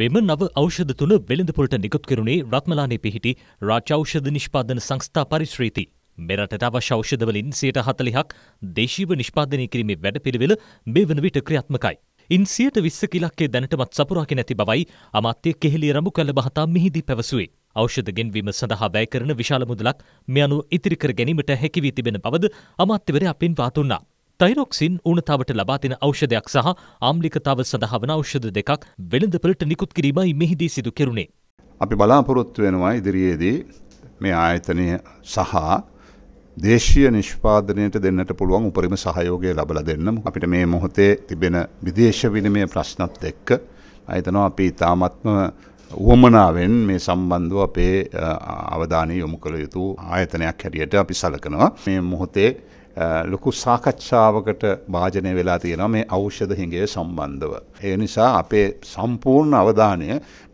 මෙම නව ඖෂධ තුන වෙළඳපොළට නිකුත් කෙරුණේ රත්මලානේ පිහිටි රාජෞෂධ නිෂ්පාදන සංස්ථා පරිශ්‍රීති. මෙරටට අවශ්‍ය ඖෂධවලින් සියයට හතලිහක් දේශීව නිෂ්පාදනය කිරීමේ වැඩපිළිවෙල මේ වන විට ක්‍රියාත්මකයි. ඉන් සියයට විස්ස කිලක්කේ දැනටමත් සපුරාකි නැති බවයි අමාත්‍ය කෙහෙලි රමු කල්ල බහතා මිහිදී පැවසුවේ. ෞෂධ ගෙන්වීම සඳහා වැය කරන විශාල මුදලක් මේ අනුව ඉතිරි කර ගැනීමට හැකිවී තිබෙන බවද අමාත්‍යවරයා පින්වා දුන්නා. ටයිරොක්සින් ඌනතාවට ලබාදෙන ඖෂධයක් සහ ආම්ලිකතාව සඳහා වන ඖෂධ දෙකක් වෙළඳපළට නිකුත් කිරීමයි මෙහිදී සිදු කෙරුණේ. අපි බලාපොරොත්තු වෙනවා ඉදිරියේදී මේ ආයතනය සහ දේශීය නිෂ්පාදනයට දෙන්නට පුළුවන් උපරිම සහයෝගය ලබල දෙන්නම අපිට මේ මොහොතේ තිබෙන විදේශ විනිමය ප්‍රශ්නත් එක්ක අයතනවා අපි ඉතාමත්ම වුවමනාවෙන් මේ සම්බන්ධව අපේ අවධානය යොමු කළ යුතු ආයතනයක් හැටියට අපි සලකනවා මේ මොහොතේ ලොකු සාකච්ඡාවකට භාජනය වෙලා තියෙනවා මේ ඖෂධ හිඟය සම්බන්ධව. ඒ නිසා අපේ සම්පූර්ණ අවධානය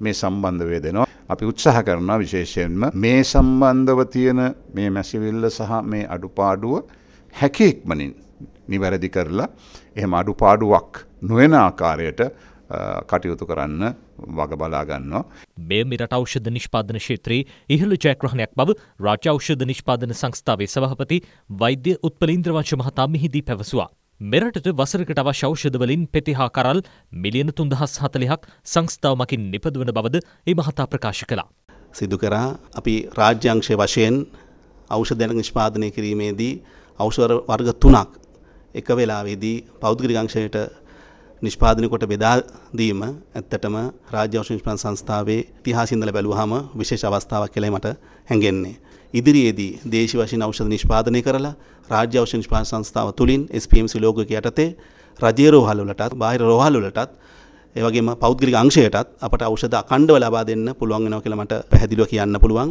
මේ සම්බන්ධ වේදෙනවා. අපි උත්සාහ කරනවා විශේෂයෙන්ම මේ සම්බන්ධව තියෙන මේ මැසිවිල්ල සහ මේ අඩුපාඩුව හැකි ඉක්මනින් නිවැරදි කරලා එහෙම අඩුපාඩුවක් නොවන ආකාරයට කටයුතු කරන්න වග බලාගන්නවා. මෙය මිරට ෞෂධ නිෂ්පාදන ක්ෂේත්‍රයේ ඉහළ ජයග්‍රහණයක් බව රාජ්‍ය ඖෂධ නිෂ්පාදන සංස්ථාවේ සභහපති වෛද්‍ය උත්පලීන්ද්‍රවංශ මහතා මෙහිදී පැවසුවා. මෙරටට වසරකට අවශ්‍ය ෞෂධවලින් පෙතිහා කරල් මිලියන තුන්දහස් හතලිහක් සංස්ථාවමකින් නිපදවන බවද ඒ මහතා ප්‍රකාශ කළා. සිදු කරා අපි රාජ්‍යංශය වශයෙන් ඖෂධයන නිෂ්පාදනය කිරීමේදී ඖෂධ වර්ග තුනක් එක වෙලාවේදී පෞද්ගලික අංශයට නිෂ්පාදනය කොට බෙදා දීම ඇත්තටම රාජ්‍ය අවශ්‍ය නිෂ්පාදන සංස්ථාවේ ඉතිහාසය ඉඳලා බැලුවාම විශේෂ අවස්ථාවක් කියලා මට හැඟෙන්නේ. ඉදිරියේදී දේශීය වශයෙන් ඖෂධ නිෂ්පාදනය කරලා රාජ්‍ය අවශ්‍ය නිෂ්පාදන සංස්ථාව තුලින් SPMC ලෝගෝක යටතේ රජයේ රෝහල් වලටත් බාහිර රෝහල් වලටත් ඒ වගේම පෞද්ගලික අංශයටත් අපට ඖෂධ අඛණ්ඩව ලබා දෙන්න පුළුවන් වෙනවා කියලා මට පැහැදිලිව කියන්න පුළුවන්.